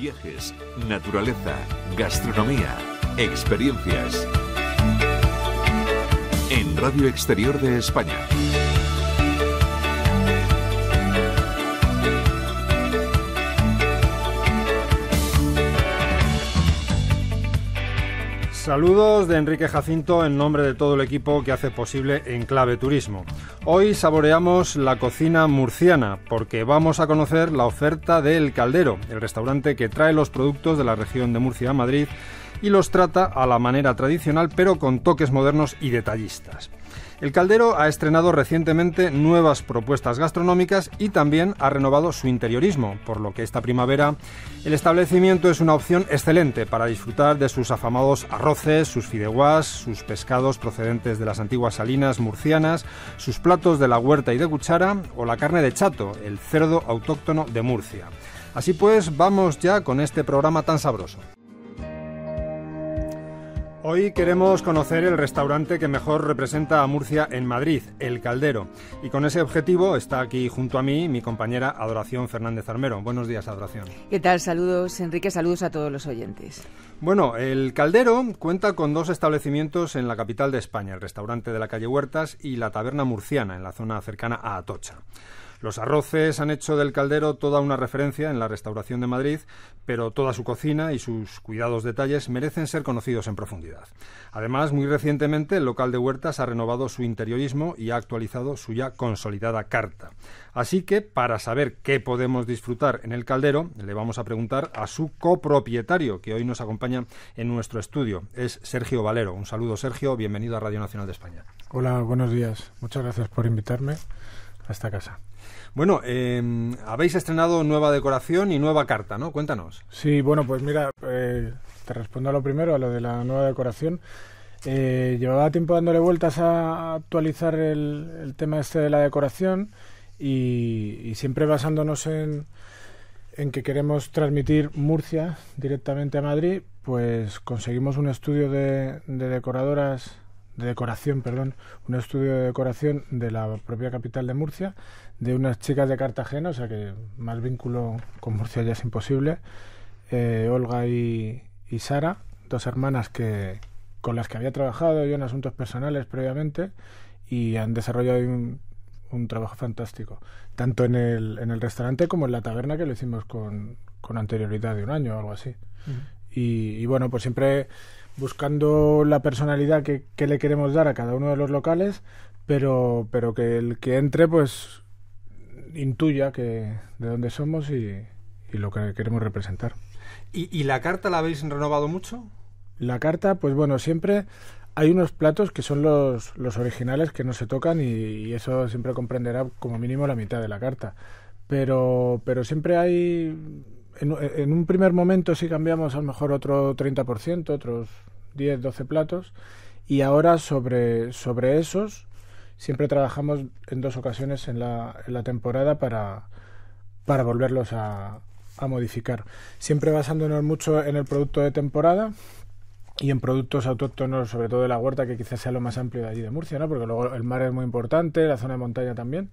Viajes, naturaleza, gastronomía, experiencias. En Radio Exterior de España. Saludos de Enrique Jacinto en nombre de todo el equipo que hace posible Enclave Turismo. Hoy saboreamos la cocina murciana porque vamos a conocer la oferta del Caldero, el restaurante que trae los productos de la región de Murcia a Madrid y los trata a la manera tradicional pero con toques modernos y detallistas. El Caldero ha estrenado recientemente nuevas propuestas gastronómicas y también ha renovado su interiorismo, por lo que esta primavera el establecimiento es una opción excelente para disfrutar de sus afamados arroces, sus fideuás, sus pescados procedentes de las antiguas salinas murcianas, sus platos de la huerta y de cuchara o la carne de chato, el cerdo autóctono de Murcia. Así pues, vamos ya con este programa tan sabroso. Hoy queremos conocer el restaurante que mejor representa a Murcia en Madrid, El Caldero. Y con ese objetivo está aquí junto a mí mi compañera Adoración Fernández Armero. Buenos días, Adoración. ¿Qué tal? Saludos, Enrique. Saludos a todos los oyentes. Bueno, El Caldero cuenta con dos establecimientos en la capital de España, el restaurante de la calle Huertas y la taberna murciana en la zona cercana a Atocha. Los arroces han hecho del caldero toda una referencia en la restauración de Madrid, pero toda su cocina y sus cuidados detalles merecen ser conocidos en profundidad. Además, muy recientemente el local de Huertas ha renovado su interiorismo y ha actualizado su ya consolidada carta. Así que, para saber qué podemos disfrutar en el caldero, le vamos a preguntar a su copropietario, que hoy nos acompaña en nuestro estudio. Es Sergio Valero. Un saludo, Sergio. Bienvenido a Radio Nacional de España. Hola, buenos días. Muchas gracias por invitarme a esta casa. Bueno, em, habéis estrenado nueva decoración y nueva carta, ¿no? Cuéntanos. Sí, bueno, pues mira, eh, te respondo a lo primero, a lo de la nueva decoración. Eh, llevaba tiempo dándole vueltas a actualizar el, tema este de la decoración y, siempre basándonos en, en que queremos transmitir Murcia directamente a Madrid, pues conseguimos un estudio de, de decoradoras de decoración, perdón, un estudio de decoración de la propia capital de Murcia, de unas chicas de Cartagena, o sea que más vínculo con Murcia ya es imposible, eh, Olga y, Sara, dos hermanas que con las que había trabajado yo en asuntos personales previamente y han desarrollado un, trabajo fantástico, tanto en el, en el restaurante como en la taberna que lo hicimos con, con anterioridad de un año o algo así. y, y, bueno, pues siempre buscando la personalidad que, que, le queremos dar a cada uno de los locales, pero, pero que el que entre pues intuya que de dónde somos y, y lo que queremos representar. ¿Y, la carta la habéis renovado mucho? La carta, pues bueno, siempre hay unos platos que son los, los originales que no se tocan y, eso siempre comprenderá como mínimo la mitad de la carta. Pero, pero siempre hay en, un primer momento sí cambiamos a lo mejor otro 30%, otros 10, 12 platos, y ahora sobre, sobre esos siempre trabajamos en dos ocasiones en la, la temporada para, para volverlos a, a modificar. Siempre basándonos mucho en el producto de temporada, y en productos autóctonos, sobre todo de la huerta, que quizás sea lo más amplio de allí de Murcia, ¿no? Porque luego el mar es muy importante, la zona de montaña también.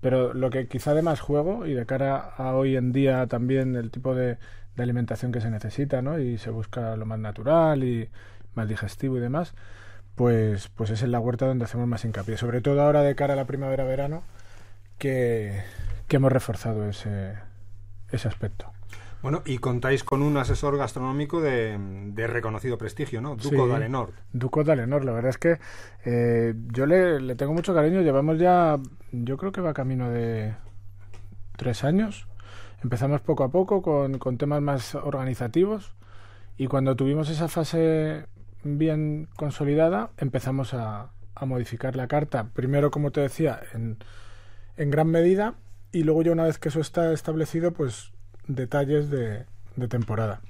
Pero lo que quizá de más juego y de cara a hoy en día también el tipo de, alimentación que se necesita, ¿no? Y se busca lo más natural y más digestivo y demás, pues, pues es en la huerta donde hacemos más hincapié. Sobre todo ahora de cara a la primavera-verano, que, que hemos reforzado ese, ese aspecto. Bueno, y contáis con un asesor gastronómico de, reconocido prestigio, ¿no? Duco de Alenor. Duco Dalenor, la verdad es que eh, yo le, tengo mucho cariño. Llevamos ya, yo creo que va camino de tres años. Empezamos poco a poco con, temas más organizativos y cuando tuvimos esa fase bien consolidada empezamos a, modificar la carta. Primero, como te decía, en, en gran medida y luego ya una vez que eso está establecido, pues detalles de, temporada.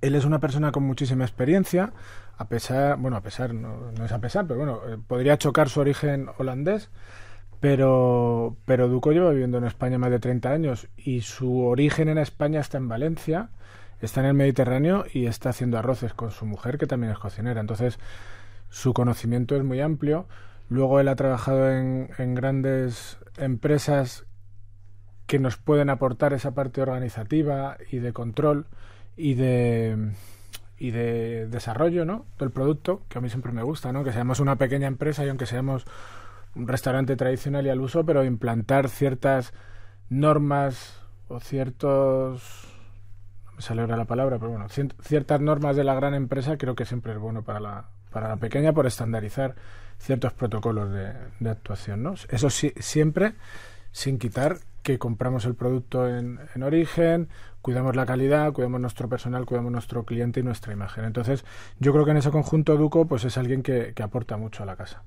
Él es una persona con muchísima experiencia, a pesar, bueno, a pesar, no, es a pesar, pero bueno, eh, podría chocar su origen holandés, pero, pero Duco lleva viviendo en España más de 30 años y su origen en España está en Valencia, está en el Mediterráneo y está haciendo arroces con su mujer, que también es cocinera. Entonces, su conocimiento es muy amplio. Luego él ha trabajado en, en grandes empresas que nos pueden aportar esa parte organizativa y de control y de y de desarrollo ¿no? del producto, que a mí siempre me gusta, ¿no? que seamos una pequeña empresa y aunque seamos un restaurante tradicional y al uso, pero implantar ciertas normas o ciertos... No me sale ahora la palabra, pero bueno, ciertas normas de la gran empresa creo que siempre es bueno para la, para la pequeña por estandarizar ciertos protocolos de, actuación. ¿no? Eso siempre sin quitar que compramos el producto en, origen, cuidamos la calidad, cuidamos nuestro personal, cuidamos nuestro cliente y nuestra imagen. Entonces, yo creo que en ese conjunto Duco pues es alguien que, aporta mucho a la casa.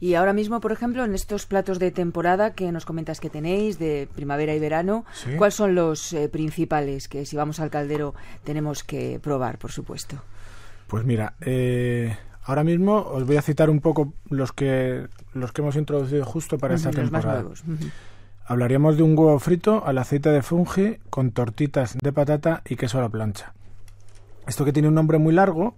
Y ahora mismo, por ejemplo, en estos platos de temporada que nos comentas que tenéis de primavera y verano, ¿cuáles son los eh, principales que si vamos al caldero tenemos que probar, por supuesto? Pues mira, eh, Ahora mismo os voy a citar un poco los que los que hemos introducido justo para esta temporada. nuevos. Hablaríamos de un huevo frito al aceite de fungi con tortitas de patata y queso a la plancha. Esto que tiene un nombre muy largo,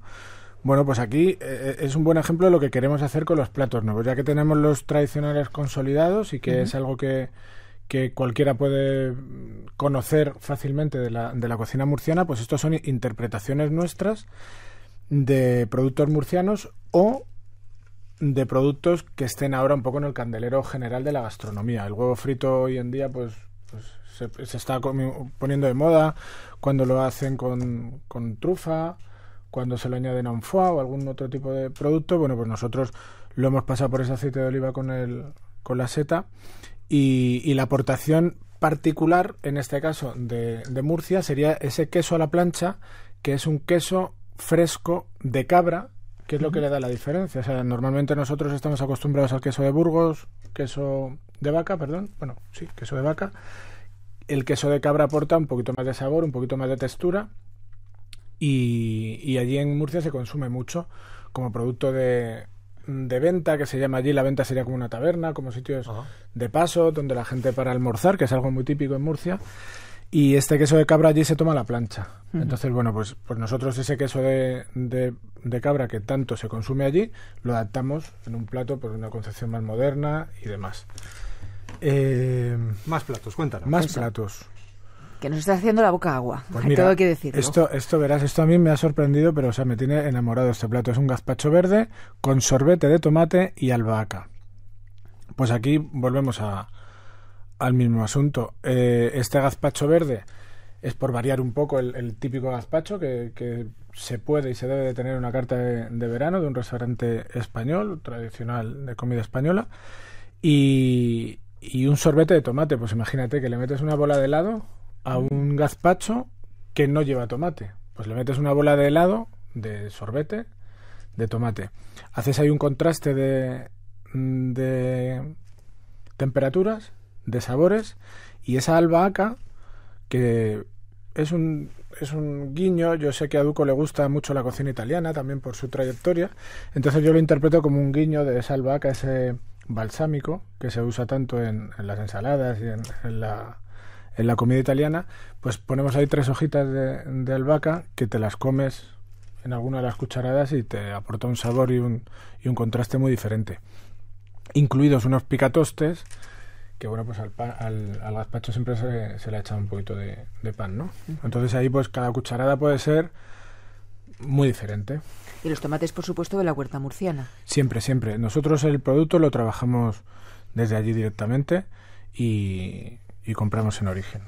bueno, pues aquí eh, eh, es un buen ejemplo de lo que queremos hacer con los platos nuevos, ya que tenemos los tradicionales consolidados y que es algo que, que, cualquiera puede conocer fácilmente de la, de la cocina murciana, pues estos son interpretaciones nuestras de productos murcianos o de productos que estén ahora un poco en el candelero general de la gastronomía. El huevo frito hoy en día, pues, pues se, está poniendo de moda cuando lo hacen con, con trufa, cuando se lo añaden a un foie o algún otro tipo de producto. Bueno, pues nosotros lo hemos pasado por ese aceite de oliva con, el, con la seta y, la aportación particular, en este caso de, de Murcia, sería ese queso a la plancha, que es un queso fresco de cabra ¿Qué es lo que le da la diferencia? O sea, normalmente nosotros estamos acostumbrados al queso de Burgos, queso de vaca, perdón, bueno, sí, queso de vaca. El queso de cabra aporta un poquito más de sabor, un poquito más de textura. Y, allí en Murcia se consume mucho como producto de, venta, que se llama allí, la venta sería como una taberna, como sitios de paso, donde la gente para almorzar, que es algo muy típico en Murcia. Y este queso de cabra allí se toma la plancha. Entonces, bueno, pues, pues nosotros ese queso de, cabra que tanto se consume allí, lo adaptamos en un plato por una concepción más moderna y demás. Eh, más platos, cuéntanos. Más platos. Que nos está haciendo la boca agua, pues que decirlo. Esto, esto, verás, esto a mí me ha sorprendido, pero o sea, me tiene enamorado este plato. Es un gazpacho verde con sorbete de tomate y albahaca. Pues aquí volvemos a, al mismo asunto. Eh, este gazpacho verde es por variar un poco el, típico gazpacho que, se puede y se debe de tener una carta de, verano de un restaurante español, tradicional de comida española, y, un sorbete de tomate. Pues imagínate que le metes una bola de helado a un gazpacho que no lleva tomate. Pues le metes una bola de helado, de sorbete, de tomate. Haces ahí un contraste de mm, temperaturas de sabores y esa albahaca que es un, es un guiño, yo sé que a Duco le gusta mucho la cocina italiana también por su trayectoria, entonces yo lo interpreto como un guiño de esa albahaca, ese balsámico que se usa tanto en, las ensaladas y en, la, en, la, comida italiana, pues ponemos ahí tres hojitas de, de albahaca que te las comes en alguna de las cucharadas y te aporta un sabor y un, y un contraste muy diferente. Incluidos unos picatostes que bueno, pues al, gazpacho siempre se, le ha echado un poquito de, pan, ¿no? Entonces ahí pues cada cucharada puede ser muy diferente. Y los tomates, por supuesto, de la huerta murciana. Siempre, siempre. Nosotros el producto lo trabajamos desde allí directamente y compramos en origen.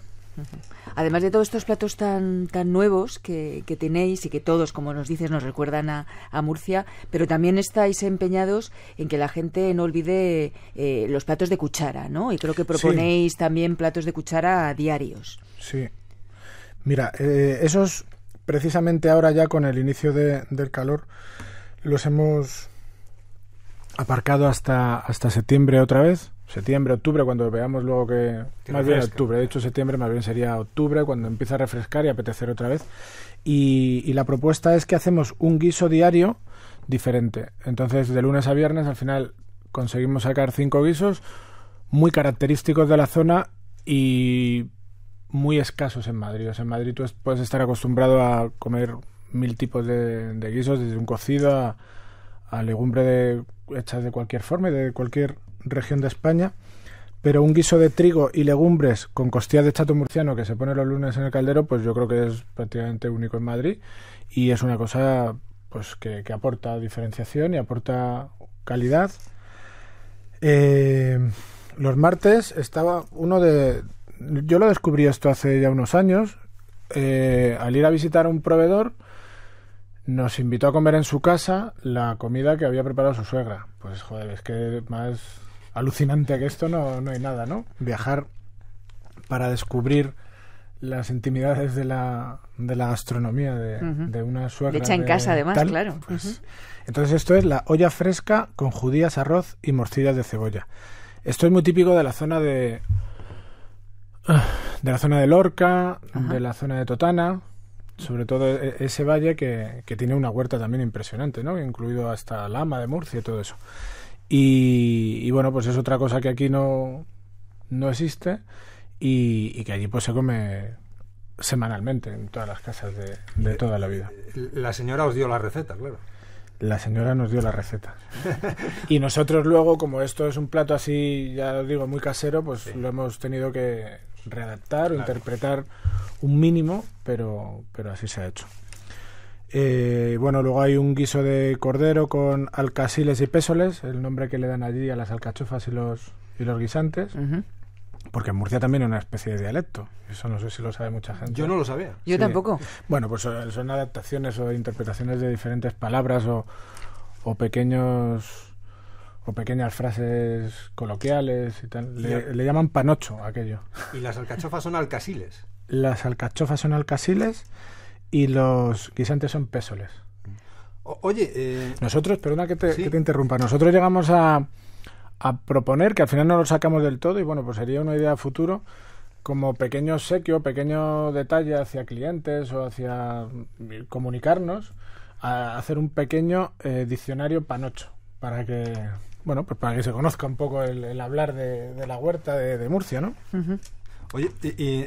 Además de todos estos platos tan, tan nuevos que, tenéis y que todos, como nos dices, nos recuerdan a, Murcia, pero también estáis empeñados en que la gente no olvide eh, los platos de cuchara, ¿no? Y creo que proponéis también platos de cuchara diarios. Sí. Mira, eh, esos precisamente ahora ya con el inicio del calor los hemos aparcado hasta, hasta septiembre otra vez septiembre, octubre, cuando veamos luego que... más bien octubre, de hecho septiembre más bien sería octubre, cuando empieza a refrescar y apetecer otra vez. Y, la propuesta es que hacemos un guiso diario diferente. Entonces, de lunes a viernes, al final conseguimos sacar cinco guisos muy característicos de la zona y muy escasos en Madrid. O sea, en Madrid tú puedes estar acostumbrado a comer mil tipos de, guisos, desde un cocido a, legumbre de, hechas de cualquier forma y de cualquier región de España, pero un guiso de trigo y legumbres con costilla de chato murciano que se pone los lunes en el caldero, pues yo creo que es prácticamente único en Madrid y es una cosa pues que, aporta diferenciación y aporta calidad. Eh, los martes estaba uno de... Yo lo descubrí esto hace ya unos años. Eh, al ir a visitar a un proveedor, nos invitó a comer en su casa la comida que había preparado su suegra. Pues joder, es que más alucinante que esto no, hay nada, ¿no? Viajar para descubrir las intimidades de la, de la gastronomía de, de una suegra. Hecha en casa, además, claro. Pues, Entonces, esto es la olla fresca con judías, arroz y morcillas de cebolla. Esto es muy típico de la zona de. de la zona de Lorca, de la zona de Totana, sobre todo e, ese valle que, que tiene una huerta también impresionante, ¿no? Incluido hasta Lama de Murcia y todo eso. Y, bueno, pues es otra cosa que aquí no, no existe y, que allí pues se come semanalmente en todas las casas de, eh, toda la vida. Eh, la señora os dio la receta, claro. La señora nos dio la receta. y nosotros luego, como esto es un plato así, ya os digo, muy casero, pues lo hemos tenido que readaptar o interpretar un mínimo, pero, pero así se ha hecho. Eh, bueno, luego hay un guiso de cordero con alcasiles y pésoles, el nombre que le dan allí a las alcachofas y los, y los guisantes. Porque en Murcia también es una especie de dialecto. Eso no sé si lo sabe mucha gente. Yo no lo sabía. Yo tampoco. Bueno, pues eh, son adaptaciones o interpretaciones de diferentes palabras o, pequeños o pequeñas frases coloquiales y tal. Le, llaman panocho aquello. ¿Y las alcachofas son alcasiles? Las alcachofas son alcasiles y los guisantes son pésoles. oye, eh, nosotros, perdona que te, interrumpa, nosotros llegamos a, a proponer, que al final no lo sacamos del todo, y bueno, pues sería una idea futuro, como pequeño sequio, pequeño detalle hacia clientes o hacia mm, comunicarnos, a hacer un pequeño eh, diccionario panocho, para que bueno, pues para que se conozca un poco el, hablar de, la huerta de, Murcia, ¿no? Oye,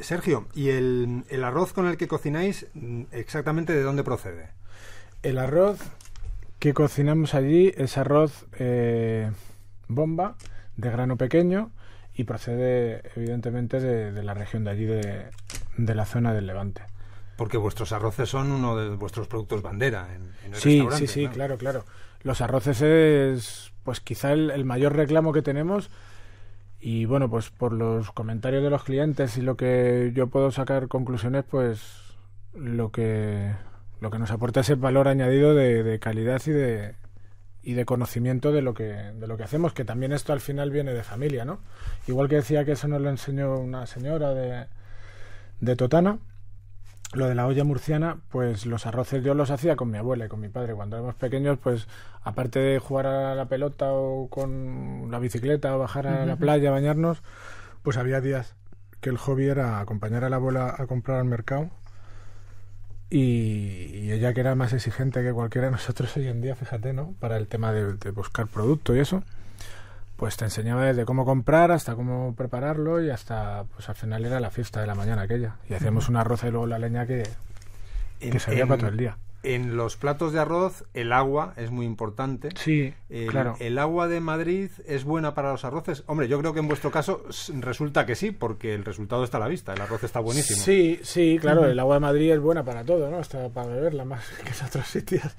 Sergio, ¿y el, arroz con el que cocináis mm, exactamente de dónde procede? El arroz que cocinamos allí es arroz eh, bomba de grano pequeño y procede evidentemente de, la región de allí, de, la zona del Levante. Porque vuestros arroces son uno de vuestros productos bandera en, sí, Sí, sí, claro, claro. Los arroces es, pues quizá el mayor reclamo que tenemos y bueno, pues por los comentarios de los clientes y lo que yo puedo sacar conclusiones, pues lo que, lo que nos aporta ese valor añadido de, calidad y de, y de conocimiento de lo, que, de lo que hacemos, que también esto al final viene de familia, ¿no? Igual que decía que eso nos lo enseñó una señora de, de Totana, lo de la olla murciana, pues los arroces yo los hacía con mi abuela y con mi padre. Cuando éramos pequeños, pues aparte de jugar a la pelota o con la bicicleta o bajar a la playa, a bañarnos, pues había días que el hobby era acompañar a la abuela a comprar al mercado. Y, ella que era más exigente que cualquiera de nosotros hoy en día, fíjate, ¿no? Para el tema de buscar producto y eso pues te enseñaba desde cómo comprar hasta cómo prepararlo y hasta, pues al final era la fiesta de la mañana aquella. Y hacíamos un arroz y luego la leña que, que salía para todo el día. En los platos de arroz, el agua es muy importante. Sí, claro. ¿El agua de Madrid es buena para los arroces? Hombre, yo creo que en vuestro caso resulta que sí, porque el resultado está a la vista. El arroz está buenísimo. Sí, sí, claro. El agua de Madrid es buena para todo, ¿no? Hasta para beberla más que en otros sitios.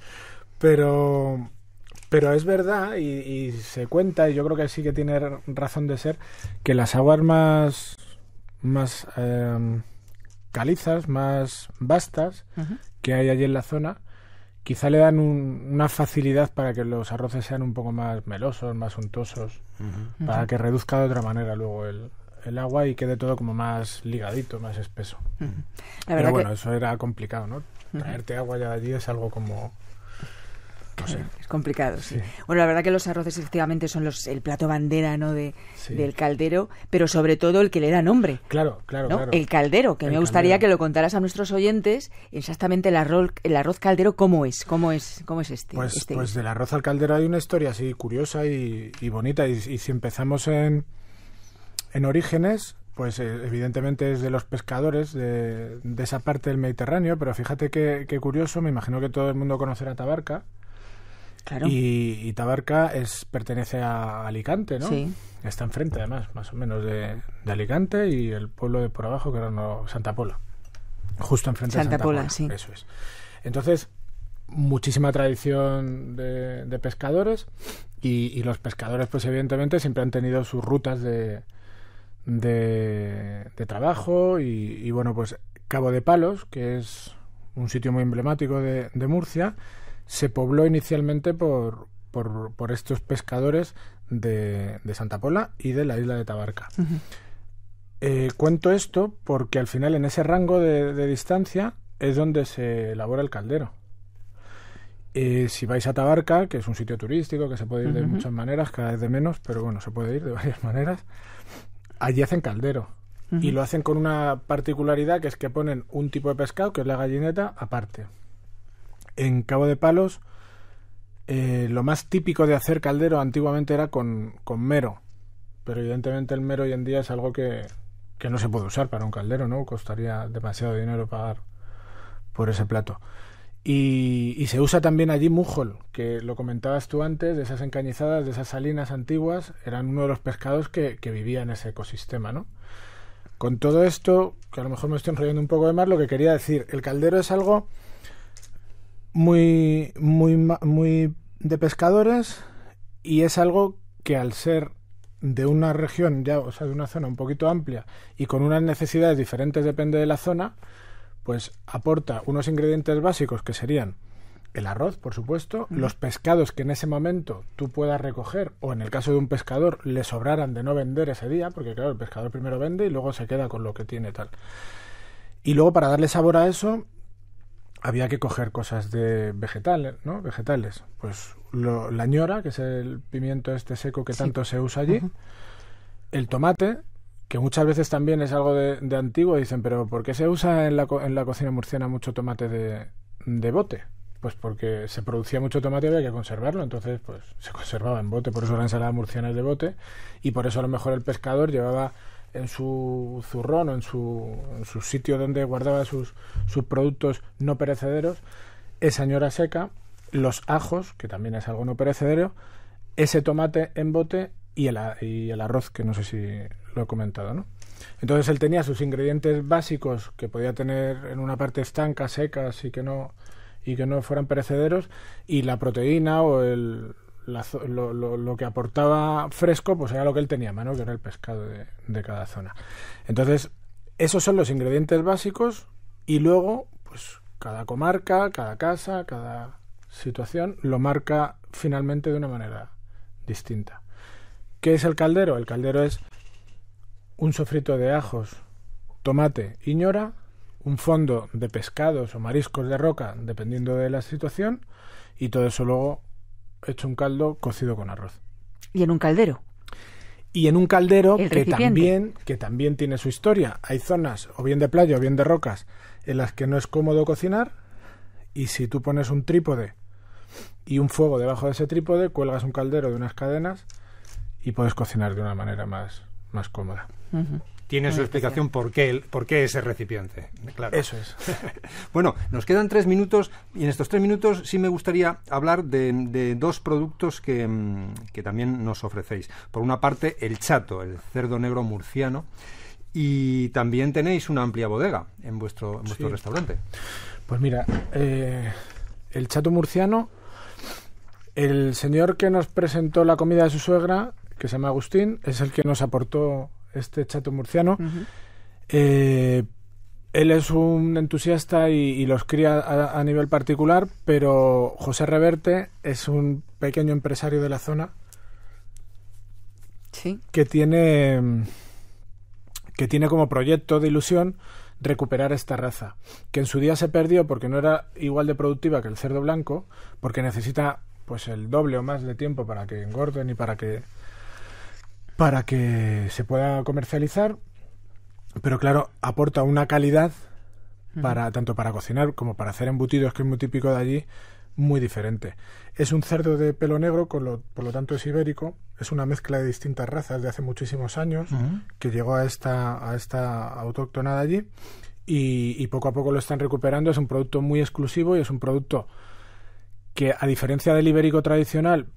Pero pero es verdad y, se cuenta, y yo creo que sí que tiene razón de ser, que las aguas más, más em, calizas, más vastas que hay allí en la zona, quizá le dan una facilidad para que los arroces sean un poco más melosos, más untosos, para que reduzca de otra manera luego el, agua y quede todo como más ligadito, más espeso. Pero bueno, eso era complicado, ¿no? Traerte agua ya de allí es algo como pues es complicado, sí. Bueno, la verdad que los arroces efectivamente son los, el plato bandera ¿no? del caldero, pero sobre todo el que le da nombre. Claro, claro, El caldero, que me gustaría que lo contaras a nuestros oyentes exactamente el arroz, el arroz caldero, ¿cómo es? ¿Cómo es, cómo es este? Pues, este? pues del arroz al caldero hay una historia así curiosa y, bonita. Y, si empezamos en, en orígenes, pues eh, evidentemente es de los pescadores de, esa parte del Mediterráneo, pero fíjate qué curioso, me imagino que todo el mundo conocerá Tabarca, y, Tabarca es, pertenece a Alicante, ¿no? Sí. Está enfrente, además, más o menos, de, Alicante y el pueblo de por abajo, que era Santa Pola. Justo enfrente de Santa Pola. sí. Eso es. Entonces, muchísima tradición de, pescadores y, los pescadores, pues evidentemente, siempre han tenido sus rutas de, de, trabajo y, bueno, pues Cabo de Palos, que es un sitio muy emblemático de Murcia, se pobló inicialmente por, por, estos pescadores de, Santa Pola y de la isla de Tabarca. Eh, cuento esto porque al final en ese rango de, distancia es donde se elabora el caldero. Eh, si vais a Tabarca, que es un sitio turístico que se puede ir de muchas maneras, cada vez de menos, pero bueno, se puede ir de varias maneras, allí hacen caldero. Y lo hacen con una particularidad que es que ponen un tipo de pescado, que es la gallineta, aparte en Cabo de Palos eh, lo más típico de hacer caldero antiguamente era con, mero, pero evidentemente el mero hoy en día es algo que, que no se puede usar para un caldero, ¿no? Costaría demasiado dinero pagar por ese plato. Y, se usa también allí mujol, que lo comentabas tú antes, de esas encañizadas, de esas salinas antiguas, eran uno de los pescados que, que vivía en ese ecosistema, ¿no? Con todo esto, que a lo mejor me estoy enrollando un poco de más, lo que quería decir, el caldero es algo muy, muy, muy de pescadores y es algo que al ser de una región, ya, o sea, de una zona un poquito amplia y con unas necesidades diferentes depende de la zona, pues aporta unos ingredientes básicos que serían el arroz, por supuesto, los pescados que en ese momento tú puedas recoger o en el caso de un pescador le sobraran de no vender ese día, porque claro, el pescador primero vende y luego se queda con lo que tiene tal. Y luego para darle sabor a eso, había que coger cosas de vegetales, ¿no? Vegetales. Pues la ñora, que es el pimiento este seco que tanto se usa allí. El tomate, que muchas veces también es algo de, antiguo. Dicen, pero ¿por qué se usa en la, cocina murciana mucho tomate de, de bote? Pues porque se producía mucho tomate y había que conservarlo, entonces pues se conservaba en bote, por eso la ensalada murciana es de bote y por eso a lo mejor el pescador llevaba en su zurrón o en su, su sitio donde guardaba sus, sus productos no perecederos, esa ñora seca, los ajos, que también es algo no perecedero, ese tomate en bote y el, y el arroz, que no sé si lo he comentado, ¿no? Entonces él tenía sus ingredientes básicos que podía tener en una parte estanca, secas que no y que no fueran perecederos y la proteína o el, lo, que aportaba fresco, pues era lo que él tenía a mano, que era el pescado de, cada zona. Entonces, esos son los ingredientes básicos y luego, pues cada comarca, cada casa, cada situación lo marca finalmente de una manera distinta. ¿Qué es el caldero? El caldero es un sofrito de ajos, tomate y ñora, un fondo de pescados o mariscos de roca, dependiendo de la situación, y todo eso luego hecho un caldo cocido con arroz. Y en un caldero. Y en un caldero que también, que también tiene su historia. Hay zonas, o bien de playa o bien de rocas, en las que no es cómodo cocinar. Y si tú pones un trípode y un fuego debajo de ese trípode, cuelgas un caldero de unas cadenas y puedes cocinar de una manera más, más cómoda. Tiene su explicación por qué, por qué ese recipiente. Claro. Eso es. bueno, nos quedan tres minutos y en estos tres minutos sí me gustaría hablar de, dos productos que, mm, que también nos ofrecéis. Por una parte, el chato, el cerdo negro murciano. Y también tenéis una amplia bodega en vuestro, en vuestro restaurante. Pues mira, eh, el chato murciano, el señor que nos presentó la comida de su suegra que se llama Agustín, es el que nos aportó este chato murciano. Eh, él es un entusiasta y, los cría a, nivel particular, pero José Reverte es un pequeño empresario de la zona que tiene que tiene como proyecto de ilusión recuperar esta raza, que en su día se perdió porque no era igual de productiva que el cerdo blanco, porque necesita pues el doble o más de tiempo para que engorden y para que para que se pueda comercializar, pero claro, aporta una calidad para tanto para cocinar como para hacer embutidos, que es muy típico de allí, muy diferente. Es un cerdo de pelo negro, por lo tanto es ibérico, es una mezcla de distintas razas de hace muchísimos años que llegó a esta, a esta autóctona de allí y poco a poco lo están recuperando. Es un producto muy exclusivo y es un producto que, a diferencia del ibérico tradicional,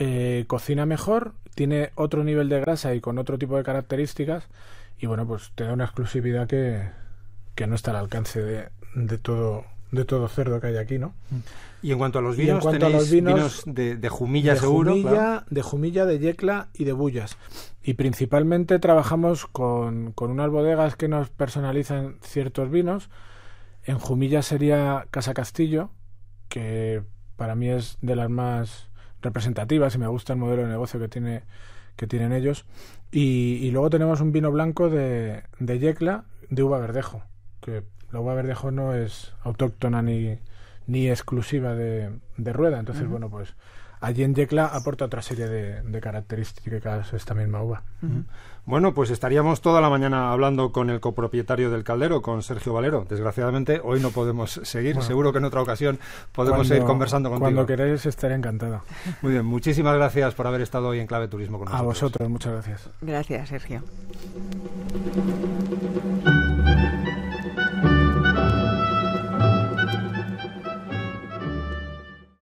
eh, cocina mejor, tiene otro nivel de grasa y con otro tipo de características. Y bueno, pues te da una exclusividad que, que no está al alcance de, de todo de todo cerdo que hay aquí, ¿no? Mm. Y en cuanto a los vinos, en cuanto tenéis a los vinos, de, de, Jumilla de seguro. De Jumilla, de Yecla y de Bullas. Y principalmente trabajamos con, con unas bodegas que nos personalizan ciertos vinos. En Jumilla sería Casa Castillo, que para mí es de las más representativas y me gusta el modelo de negocio que tiene que tienen ellos. Y, luego tenemos un vino blanco de, de Yecla de uva verdejo, que la uva verdejo no es autóctona ni, ni exclusiva de, rueda. Entonces, bueno, pues allí en Yecla aporta otra serie de, características esta misma uva. Bueno, pues estaríamos toda la mañana hablando con el copropietario del caldero, con Sergio Valero. Desgraciadamente, hoy no podemos seguir. Seguro que en otra ocasión podemos seguir conversando contigo. Cuando queráis, estaré encantado. Muy bien, muchísimas gracias por haber estado hoy en Clave Turismo con nosotros. A vosotros, muchas gracias. Gracias, Sergio.